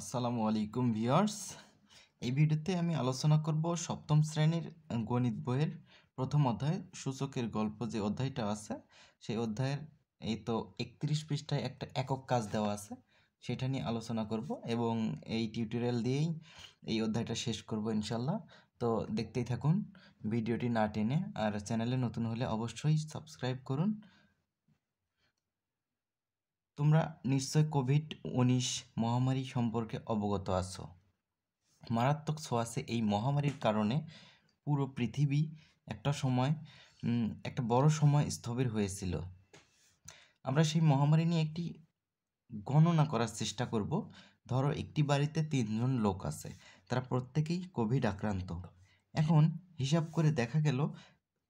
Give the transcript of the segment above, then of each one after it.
আসসালামু আলাইকুম ভিওর্স এই ভিডিওতে আমি আলোচনা করব সপ্তম শ্রেণীর গণিত বইয়ের প্রথম অধ্যায় সূচকের গল্প যে অধ্যায়টা আছে সেই অধ্যায়ের এই তো একত্রিশ পৃষ্ঠায় একটা একক কাজ দেওয়া আছে সেটা নিয়ে আলোচনা করব এবং এই টিউটোরিয়াল দিয়েই এই অধ্যায়টা শেষ করব ইনশাল্লাহ তো দেখতেই থাকুন ভিডিওটি না টেনে আর চ্যানেলে নতুন হলে অবশ্যই সাবস্ক্রাইব করুন তোমরা নিশ্চয় কোভিড উনিশ মহামারী সম্পর্কে অবগত আছো মারাত্মক ছোঁয়াশে এই মহামারীর কারণে পুরো পৃথিবী একটা সময় একটা বড় সময় স্থবির হয়েছিল আমরা সেই মহামারী নিয়ে একটি গণনা করার চেষ্টা করব ধরো একটি বাড়িতে তিনজন লোক আছে তারা প্রত্যেকেই কোভিড আক্রান্ত এখন হিসাব করে দেখা গেল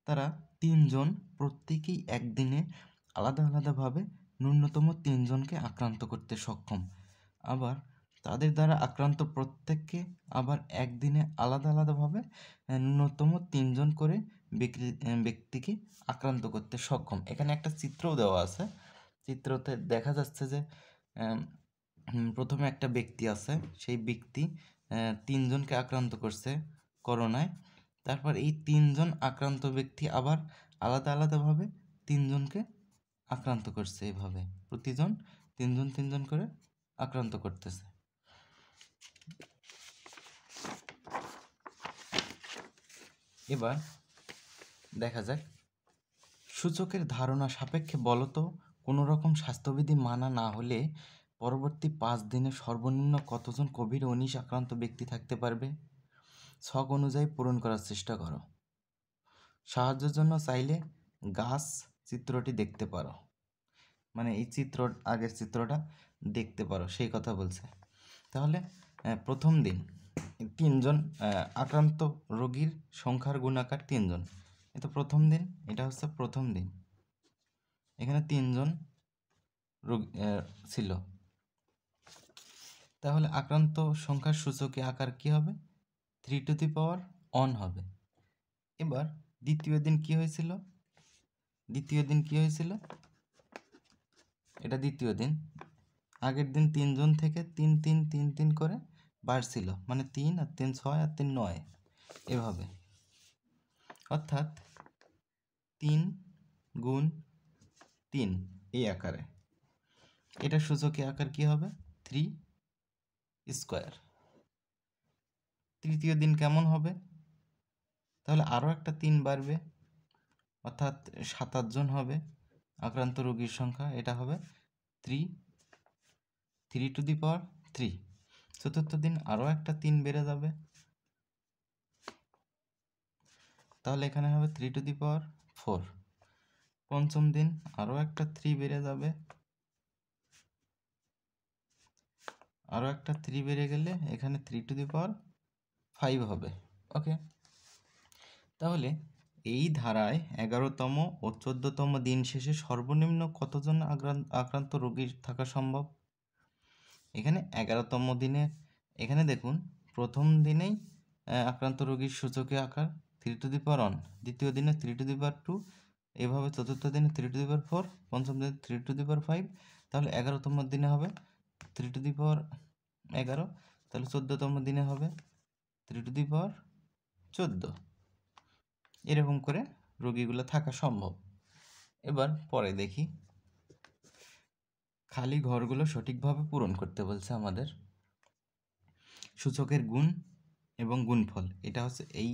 তারা তিনজন প্রত্যেকেই একদিনে আলাদা আলাদাভাবে ন্যূনতম তিনজনকে আক্রান্ত করতে সক্ষম আবার তাদের দ্বারা আক্রান্ত প্রত্যেককে আবার একদিনে আলাদা আলাদাভাবে ন্যূনতম তিনজন করে ব্যক্তি ব্যক্তিকে আক্রান্ত করতে সক্ষম এখানে একটা চিত্রও দেওয়া আছে চিত্রতে দেখা যাচ্ছে যে প্রথমে একটা ব্যক্তি আছে সেই ব্যক্তি তিনজনকে আক্রান্ত করছে করোনায় তারপর এই তিনজন আক্রান্ত ব্যক্তি আবার আলাদা আলাদাভাবে তিনজনকে আক্রান্ত করছে এভাবে প্রতিজন তিনজন তিনজন করে আক্রান্ত করতেছে এবার দেখা যাক সূচকের ধারণা সাপেক্ষে বলতো কোনো রকম স্বাস্থ্যবিধি মানা না হলে পরবর্তী পাঁচ দিনে সর্বনিম্ন কতজন কোভিড উনিশ আক্রান্ত ব্যক্তি থাকতে পারবে ছক অনুযায়ী পূরণ করার চেষ্টা করো সাহায্যের জন্য চাইলে গাছ চিত্রটি দেখতে পারো মানে এই চিত্র আগের চিত্রটা দেখতে পারো সেই কথা বলছে তাহলে প্রথম দিন তিনজন আক্রান্ত রোগীর সংখ্যার গুণাকার তিনজন এটা প্রথম দিন এটা হচ্ছে প্রথম দিন এখানে তিনজন রোগী ছিল তাহলে আক্রান্ত সংখ্যার সূচকে আকার কি হবে three to the power one হবে এবার দ্বিতীয় দিন কি হয়েছিল দ্বিতীয় দিন কি হয়েছিল এটা দ্বিতীয় দিন আগের দিন তিনজন থেকে তিন তিন তিন তিন করে বাড়ছিল মানে তিন আর তিন ছয় আর তিন নয় এভাবে অর্থাৎ তিন গুণ তিন এই আকারে এটা সূচকে আকার কি হবে থ্রি স্কোয়ার তৃতীয় দিন কেমন হবে তাহলে আরও একটা তিন বাড়বে অর্থাৎ সাত জন হবে আক্রান্ত রোগীর সংখ্যা এটা হবে three three to the power three চতুর্থ দিন আরও একটা তিন বেড়ে যাবে তাহলে এখানে হবে three to the power four পঞ্চম দিন আরও একটা থ্রি বেড়ে যাবে আরও একটা থ্রি বেড়ে গেলে এখানে three to the power five হবে ওকে তাহলে এই ধারায় এগারোতম ও চোদ্দতম দিন শেষে সর্বনিম্ন কতজন আক্রান্ত রোগীর থাকা সম্ভব এখানে এগারোতম দিনে এখানে দেখুন প্রথম দিনেই আক্রান্ত রোগীর সূচকে আকার থ্রি টু দি ওয়ান দ্বিতীয় দিনে three to the power two এভাবে চতুর্থ দিনে three to the power four পঞ্চম দিনে থ্রি টু দি ফাইভ তাহলে এগারোতম দিনে হবে থ্রি টু দি পাওয়ার এগারো তাহলে চোদ্দতম দিনে হবে থ্রি টু দি চোদ্দো এরকম করে রোগীগুলো থাকা সম্ভব এবার পরে দেখি খালি ঘরগুলো সঠিকভাবে পূরণ করতে বলছে আমাদের সূচকের গুণ এবং গুণফল এটা হচ্ছে এই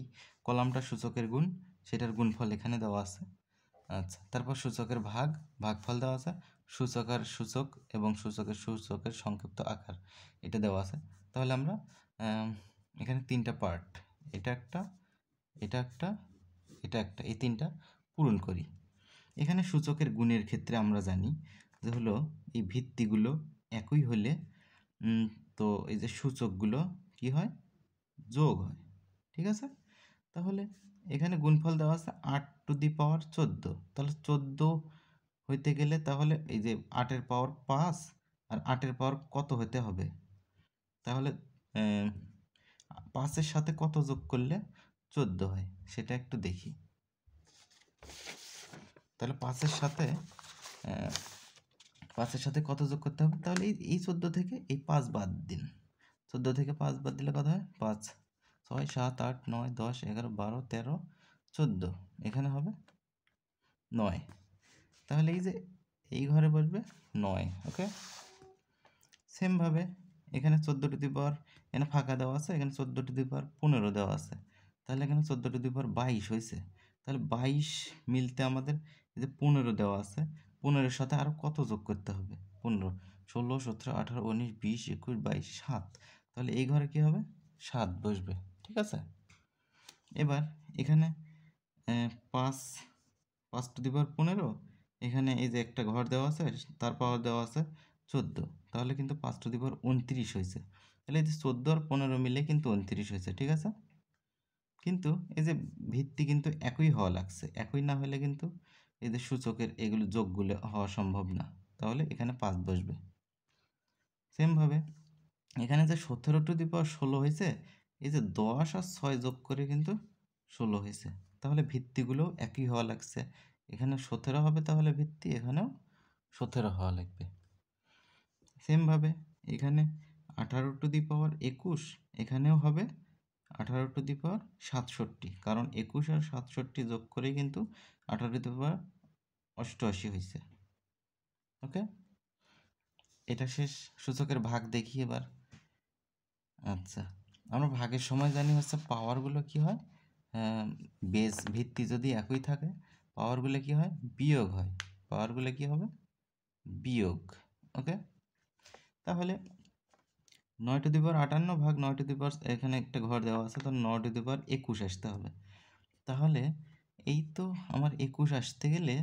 কলামটা সূচকের গুণ সেটার গুণফল এখানে দেওয়া আছে আচ্ছা তারপর সূচকের ভাগ ভাগফল দেওয়া আছে সূচকের সূচক এবং সূচকের সূচকের সংক্ষিপ্ত আকার এটা দেওয়া আছে তাহলে আমরা এখানে তিনটা পার্ট এটা একটা এটা একটা এটা একটা এই তিনটা পূরণ করি এখানে সূচকের গুণের ক্ষেত্রে আমরা জানি যে হলো এই ভিত্তিগুলো একই হলে তো এই যে সূচকগুলো কি হয় যোগ হয় ঠিক আছে তাহলে এখানে গুণফল দেওয়া আছে আট টু দি পাওয়ার চোদ্দো তাহলে চোদ্দো হইতে গেলে তাহলে এই যে আটের পাওয়ার পাঁচ আর আটের পাওয়ার কত হতে হবে তাহলে পাঁচের সাথে কত যোগ করলে চোদ্দো হয় সেটা একটু দেখি তাহলে পাঁচের সাথে পাঁচের সাথে কত যোগ করতে হবে তাহলে এই এই চোদ্দো থেকে এই পাঁচ বাদ দিন চোদ্দো থেকে পাঁচ বাদ দিলে কত হয় পাঁচ ছয় সাত আট নয় দশ এগারো বারো তেরো চোদ্দো এখানে হবে নয় তাহলে এই যে এই ঘরে বসবে নয় ওকে সেমভাবে এখানে চোদ্দোটি দিবার দি এখানে ফাঁকা দেওয়া আছে এখানে চোদ্দোটি দিবার পনেরো দেওয়া আছে তাহলে এখানে চোদ্দোটা দুই পাওয়ার বাইশ হয়েছে তাহলে বাইশ মিলতে আমাদের এই যে পনেরো দেওয়া আছে পনেরোর সাথে আরও কত যোগ করতে হবে পনেরো ষোলো সতেরো আঠারো উনিশ বিশ একুশ বাইশ সাত তাহলে এই ঘরে কি হবে সাত বসবে ঠিক আছে এবার এখানে পাঁচ পাঁচটা দুই দি পনেরো এখানে এই যে একটা ঘর দেওয়া আছে তার পাওয়ার দেওয়া আছে চোদ্দো তাহলে কিন্তু পাঁচটা দুই দি উনত্রিশ হয়েছে তাহলে এই যে চোদ্দো আর পনেরো মিলে কিন্তু উনত্রিশ হয়েছে ঠিক আছে কিন্তু এই যে ভিত্তি কিন্তু একই হওয়া লাগছে একই না হলে কিন্তু এই যে সূচকের এগুলো যোগগুলো হওয়া সম্ভব না তাহলে এখানে পাঁচ বসবে সেমভাবে এখানে যে সতেরো টু দি পাওয়ার ষোলো হয়েছে এই যে দশ আর ছয় যোগ করে কিন্তু ষোলো হয়েছে তাহলে ভিত্তিগুলো একই হওয়া লাগছে এখানে সতেরো হবে তাহলে ভিত্তি এখানেও সতেরো হওয়া লাগবে সেমভাবে এখানে আঠারো টু দি পাওয়ার একুশ এখানেও হবে আঠারো টু দি পাওয়ার সাতষট্টি কারণ একুশ আর সাতষট্টি যোগ করেই কিন্তু আঠারো টু দি পাওয়ার অষ্টআশি হয়েছে ওকে এটা শেষ সূচকের ভাগ দেখি এবার আচ্ছা আমরা ভাগের সময় জানি হচ্ছে পাওয়ারগুলো কি হয় বেস ভিত্তি যদি একই থাকে পাওয়ারগুলো কি হয় বিয়োগ হয় পাওয়ারগুলো কি হবে বিয়োগ ওকে তাহলে নয় টু দি পাওয়ার আটান্ন ভাগ নয় টু দি পাওয়ার এখানে একটা ঘর দেওয়া আছে তো নয় টু দি পাওয়ার একুশ আসতে হবে তাহলে এই তো আমার একুশ আসতে গেলে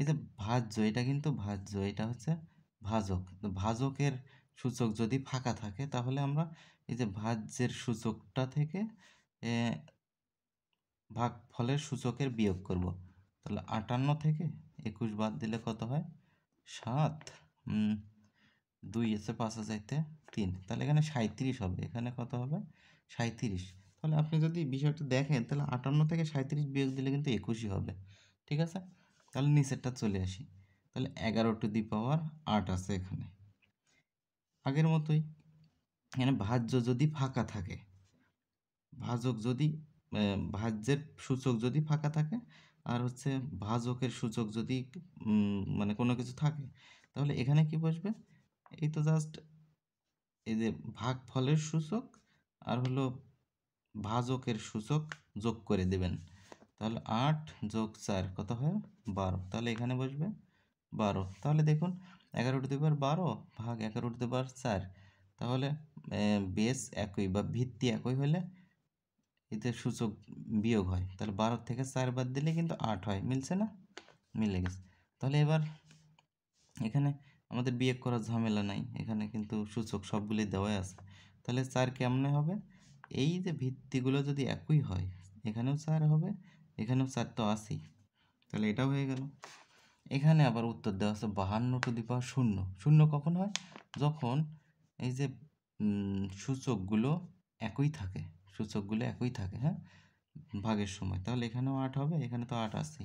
এই যে ভাজ্য এটা কিন্তু ভাজ্য এটা হচ্ছে ভাজক ভাজকের সূচক যদি ফাঁকা থাকে তাহলে আমরা এই যে ভাজ্যের সূচকটা থেকে ভাগ ফলের সূচকের বিয়োগ করব তাহলে আটান্ন থেকে একুশ বাদ দিলে কত হয় সাত দুই এসে পাঁচে যাইতে তিন তাহলে এখানে সাঁত্রিশ হবে এখানে কত হবে সাঁত্রিশ তাহলে আপনি যদি বিষয়টা দেখেন তাহলে আটান্ন থেকে সাঁত্রিশ বিয়োগ দিলে কিন্তু একুশই হবে ঠিক আছে তাহলে নিচেরটা চলে আসি তাহলে এগারো টু দি পাওয়ার আট আছে এখানে আগের মতোই এখানে ভাজ্য যদি ফাঁকা থাকে ভাজক যদি ভাজ্যের সূচক যদি ফাঁকা থাকে আর হচ্ছে ভাজকের সূচক যদি মানে কোনো কিছু থাকে তাহলে এখানে কি বসবে এই তো জাস্ট এই যে ভাগ ফলের সূচক আর হলো ভাজকের সূচক যোগ করে দেবেন তাহলে আট যোগ চার কত হয় বারো তাহলে এখানে বসবে বারো তাহলে দেখুন এগারো টু দিবার বারো ভাগ এগারো টু দিবার চার তাহলে বেস একই বা ভিত্তি একই হলে এতে সূচক বিয়োগ হয় তাহলে বারো থেকে চার বাদ দিলে কিন্তু আট হয় মিলছে না মিলে গেছে তাহলে এবার এখানে আমাদের বিয়ে করার ঝামেলা নাই এখানে কিন্তু সূচক সবগুলি দেওয়াই আছে তাহলে চার কেমনে হবে এই যে ভিত্তিগুলো যদি একই হয় এখানেও চার হবে এখানেও চার তো আসি তাহলে এটাও হয়ে গেল এখানে আবার উত্তর দেওয়া আছে বাহান্ন টু দি পাওয়ার শূন্য শূন্য কখন হয় যখন এই যে সূচকগুলো একই থাকে সূচকগুলো একই থাকে হ্যাঁ ভাগের সময় তাহলে এখানেও আট হবে এখানে তো আট আসি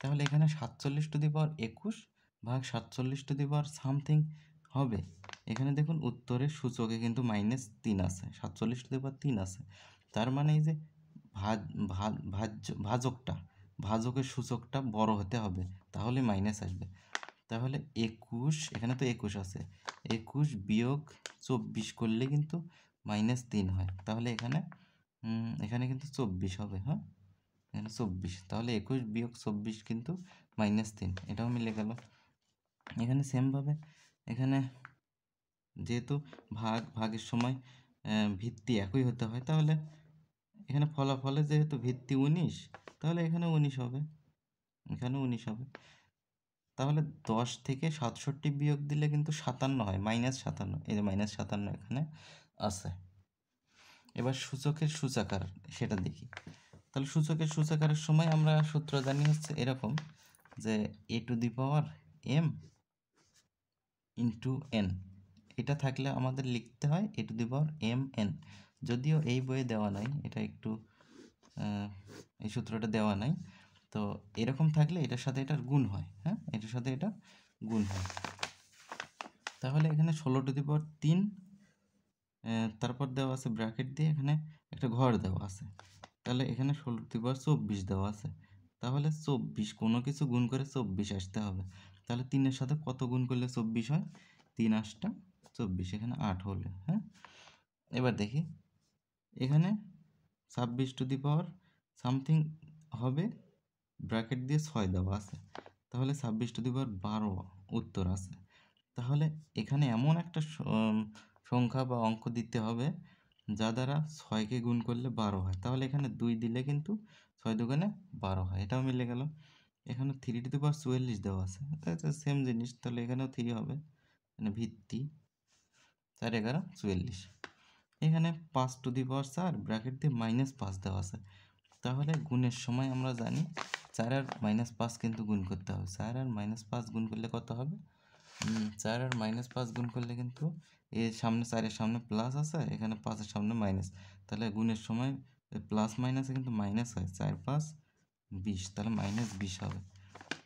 তাহলে এখানে সাতচল্লিশ টু দি পাওয়ার একুশ ভাগ সাতচল্লিশ টু দি পাওয়ার সামথিং হবে এখানে দেখুন উত্তরের সূচকে কিন্তু মাইনাস তিন আছে সাতচল্লিশ টু দি পাওয়ার তিন আছে তার মানে এই যে ভাজ ভাজ্য ভাজকটা ভাজকের সূচকটা বড় হতে হবে তাহলে মাইনাস আসবে তাহলে একুশ এখানে তো একুশ আছে একুশ বিয়োগ চব্বিশ করলে কিন্তু মাইনাস তিন হয় তাহলে এখানে এখানে কিন্তু চব্বিশ হবে হ্যাঁ এখানে চব্বিশ তাহলে একুশ বিয়োগ চব্বিশ কিন্তু মাইনাস তিন এটাও মিলে গেলো এখানে সেমভাবে এখানে যেহেতু ভাগ ভাগের সময় ভিত্তি একই হতে হয় তাহলে এখানে ফলাফলে যেহেতু ভিত্তি উনিশ তাহলে এখানে উনিশ হবে এখানে উনিশ হবে তাহলে দশ থেকে সাতষট্টি বিয়োগ দিলে কিন্তু সাতান্ন হয় মাইনাস সাতান্ন এই যে মাইনাস সাতান্ন এখানে আছে এবার সূচকের সূচাকার সেটা দেখি তাহলে সূচকের সূচাকারের সময় আমরা সূত্র জানি হচ্ছে এরকম যে A to the power M into N এটা থাকলে আমাদের লিখতে হয় A to the power M N যদিও এই বইয়ে দেওয়া নাই এটা একটু এই সূত্রটা দেওয়া নাই তো এরকম থাকলে এটার সাথে এটার গুণ হয় হ্যাঁ এটার সাথে এটা গুণ হয় তাহলে এখানে ষোলো টু দি পাওয়ার তিন তারপর দেওয়া আছে ব্র্যাকেট দিয়ে এখানে একটা ঘর দেওয়া আছে তাহলে এখানে ষোলো টু দি পাওয়ার চব্বিশ দেওয়া আছে তাহলে চব্বিশ কোনো কিছু গুণ করে চব্বিশ আসতে হবে তাহলে তিনের সাথে কত গুণ করলে চব্বিশ হয় তিন আটটা চব্বিশ এখানে আট হলে হ্যাঁ এবার দেখি এখানে ছাব্বিশ টু দি পাওয়ার সামথিং হবে ব্র্যাকেট দিয়ে ছয় দেওয়া আছে তাহলে ছাব্বিশ টু দি পাওয়ার বারো উত্তর আছে তাহলে এখানে এমন একটা সংখ্যা বা অঙ্ক দিতে হবে যা দ্বারা ছয়কে গুণ করলে বারো হয় তাহলে এখানে দুই দিলে কিন্তু ছয় দোকানে বারো হয় এটাও মিলে গেল এখানে থ্রি টু দি পাওয়ার চুয়াল্লিশ দেওয়া আছে সেম জিনিস তাহলে এখানেও থ্রি হবে মানে ভিত্তি চার এগারো চুয়াল্লিশ এখানে পাঁচ টু দি পাওয়ার চার ব্র্যাকেট দিয়ে মাইনাস পাঁচ দেওয়া আছে তাহলে গুণের সময় আমরা জানি চার আর মাইনাস পাঁচ কিন্তু গুণ করতে হবে চার আর মাইনাস পাঁচ গুণ করলে কত হবে চার আর মাইনাস পাঁচ গুণ করলে কিন্তু এ সামনে চারের সামনে প্লাস আছে এখানে পাঁচের সামনে মাইনাস তাহলে গুণের সময় প্লাস মাইনাসে কিন্তু মাইনাস হয় চার পাঁচ বিশ তাহলে মাইনাস বিশ হবে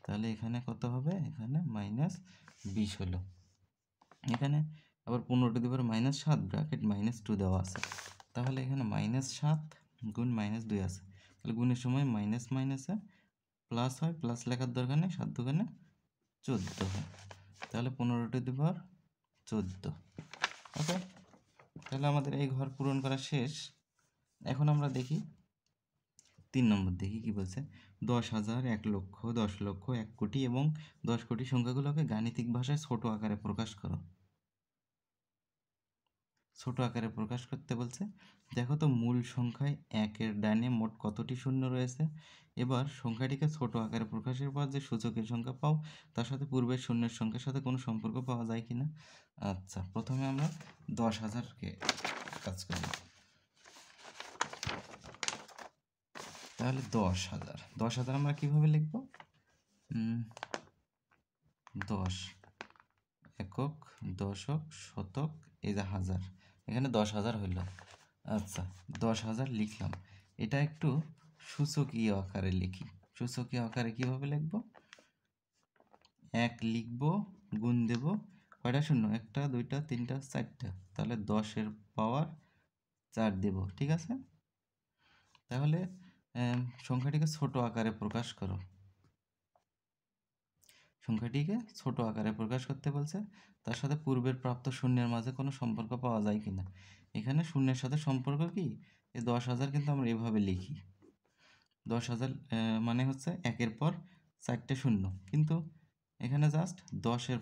তাহলে এখানে কত হবে এখানে মাইনাস বিশ হলো এখানে আবার পনেরোটি টু দিবার মাইনাস সাত ব্র্যাকেট মাইনাস টু দেওয়া আছে তাহলে এখানে মাইনাস সাত গুণ মাইনাস দুই আছে তাহলে গুণের সময় মাইনাস মাইনাসে প্লাস হয় প্লাস লেখার দরকার নেই সাত দোকানে চোদ্দো হয় তাহলে পনেরোটি টু দিবার চোদ্দ ওকে তাহলে আমাদের এই ঘর পূরণ করা শেষ এখন আমরা দেখি তিন নম্বর দেখি কি বলছে দশ হাজার এক লক্ষ দশ লক্ষ এক কোটি এবং দশ কোটি সংখ্যাগুলোকে গাণিতিক ভাষায় ছোট আকারে প্রকাশ করো ছোট আকারে প্রকাশ করতে বলছে দেখো তো মূল সংখ্যায় একের ডানে মোট কতটি শূন্য রয়েছে এবার সংখ্যাটিকে ছোট আকারে প্রকাশের পর যে সূচকের সংখ্যা পাও তার সাথে পূর্বের শূন্যের সংখ্যার সাথে কোনো সম্পর্ক পাওয়া যায় কি না আচ্ছা প্রথমে আমরা দশ হাজারকে কাজ করি তাহলে দশ হাজার দশ হাজার আমরা কীভাবে লিখব দশ একক দশক শতক এই যে হাজার এখানে দশ হাজার হইল আচ্ছা দশ হাজার লিখলাম এটা একটু সূচকীয় আকারে লিখি সূচকীয় আকারে কীভাবে লিখব এক লিখব গুণ দেব কয়টা শূন্য একটা দুইটা তিনটা চারটা তাহলে দশের পাওয়ার চার দেব ঠিক আছে তাহলে সংখ্যাটিকে ছোট আকারে প্রকাশ করো সংখ্যাটিকে ছোট আকারে প্রকাশ করতে বলছে তার সাথে পূর্বের প্রাপ্ত শূন্যের মাঝে কোনো সম্পর্ক পাওয়া যায় কি না এখানে শূন্যের সাথে সম্পর্ক কি এই দশ হাজার কিন্তু আমরা এভাবে লিখি দশ হাজার মানে হচ্ছে একের পর চারটে শূন্য কিন্তু এখানে জাস্ট দশের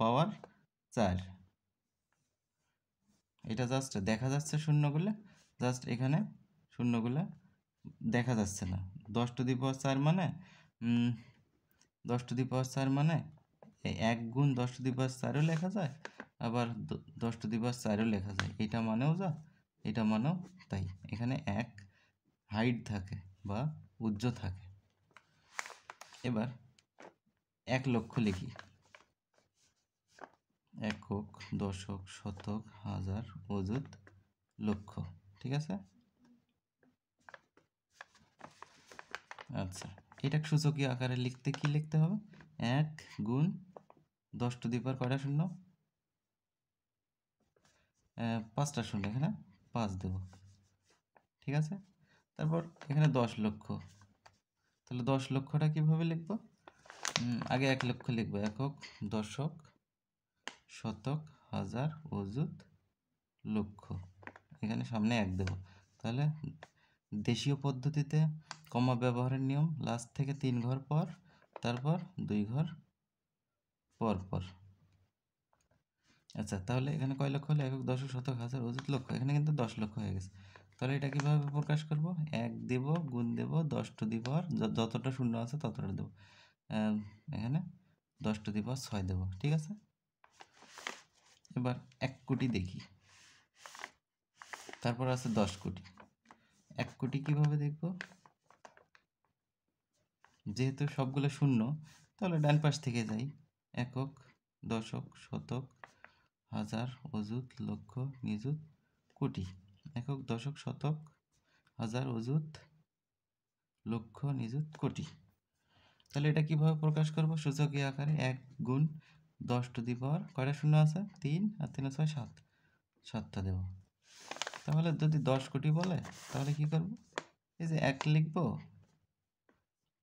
পাওয়ার চার এটা জাস্ট দেখা যাচ্ছে শূন্যগুলো জাস্ট এখানে শূন্যগুলো দেখা যাচ্ছে না দশ টু দি মানে দশ টু আর পাওয়ার মানে এক গুণ দশ টু দি চারও লেখা যায় আবার দশ দিবস চারও লেখা যায় এটা মানেও যা এটা মানেও তাই এখানে এক হাইট থাকে বা উজ্জ্ব থাকে এবার এক লক্ষ লিখি একক দশক শতক হাজার অযুত লক্ষ ঠিক আছে আচ্ছা এটা সূচকীয় আকারে লিখতে কি লিখতে হবে এক গুণ দশ টু দিপার কয়টা শূন্য পাঁচটা শূন্য এখানে পাঁচ দেব ঠিক আছে তারপর এখানে দশ লক্ষ তাহলে দশ লক্ষটা কিভাবে লিখব আগে এক লক্ষ লিখবো একক দশক শতক হাজার অযুত লক্ষ এখানে সামনে এক দেব তাহলে দেশীয় পদ্ধতিতে কমা ব্যবহারের নিয়ম লাস্ট থেকে তিন ঘর পর তারপর দুই ঘর পর পর আচ্ছা তাহলে এখানে কয় লক্ষ হলো একক দশক শতক হাজার অযুত লক্ষ এখানে কিন্তু দশ লক্ষ হয়ে গেছে তাহলে এটা কীভাবে প্রকাশ করব এক দেব গুণ দেব দশ টু দি যতটা শূন্য আছে ততটা দেব এখানে দশ টু ছয় দেব ঠিক আছে এবার এক কোটি দেখি তারপর আছে দশ কোটি এক কোটি কীভাবে দেখবো যেহেতু সবগুলো শূন্য তাহলে ডান পাশ থেকে যাই একক দশক শতক হাজার অযুত লক্ষ নিযুত কোটি একক দশক শতক হাজার অযুত লক্ষ নিযুত কোটি তাহলে এটা কিভাবে প্রকাশ করব সূচকীয় আকারে এক গুণ দশ টু পাওয়ার কয়টা শূন্য আছে তিন আর তিন ছয় সাত সাতটা দেব তাহলে যদি দশ কোটি বলে তাহলে কি করব এই যে এক লিখবো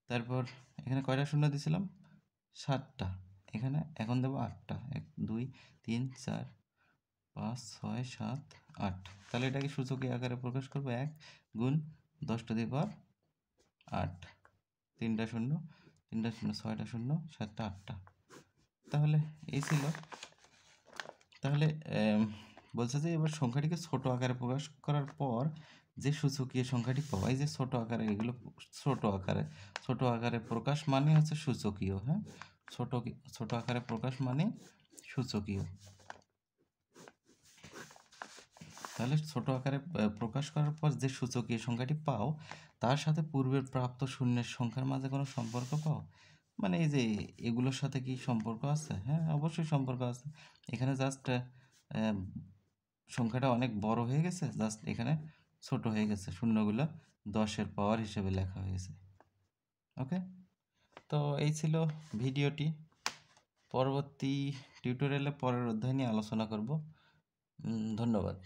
তারপর এখানে কয়টা শূন্য দিয়েছিলাম সাতটা এখানে এখন দেবো আটটা এক দুই তিন চার পাঁচ ছয় সাত আট তাহলে এটাকে সূচকে আকারে প্রকাশ করবো এক গুণ দশটা দিয়ে পর আট তিনটা শূন্য তিনটা শূন্য ছয়টা শূন্য সাতটা আটটা তাহলে এই ছিল তাহলে বলছে যে এবার সংখ্যাটিকে ছোট আকারে প্রকাশ করার পর যে সূচকীয় সংখ্যাটি পাওয়া যে ছোট আকারে এগুলো ছোট আকারে ছোট আকারে প্রকাশ মানে হচ্ছে সূচকীয় হ্যাঁ ছোট ছোট আকারে প্রকাশ মানে সূচকীয় তাহলে ছোট আকারে প্রকাশ করার পর যে সূচকীয় সংখ্যাটি পাও তার সাথে পূর্বের প্রাপ্ত শূন্যের সংখ্যার মাঝে কোনো সম্পর্ক পাও মানে এই যে এগুলোর সাথে কি সম্পর্ক আছে হ্যাঁ অবশ্যই সম্পর্ক আছে এখানে জাস্ট সংখ্যাটা অনেক বড় হয়ে গেছে জাস্ট এখানে ছোট হয়ে গেছে শূন্যগুলো দশের পাওয়ার হিসেবে লেখা হয়েছে ওকে তো এই ছিল ভিডিওটি পরবর্তী টিউটোরিয়ালে পরের অধ্যায় নিয়ে আলোচনা করব ধন্যবাদ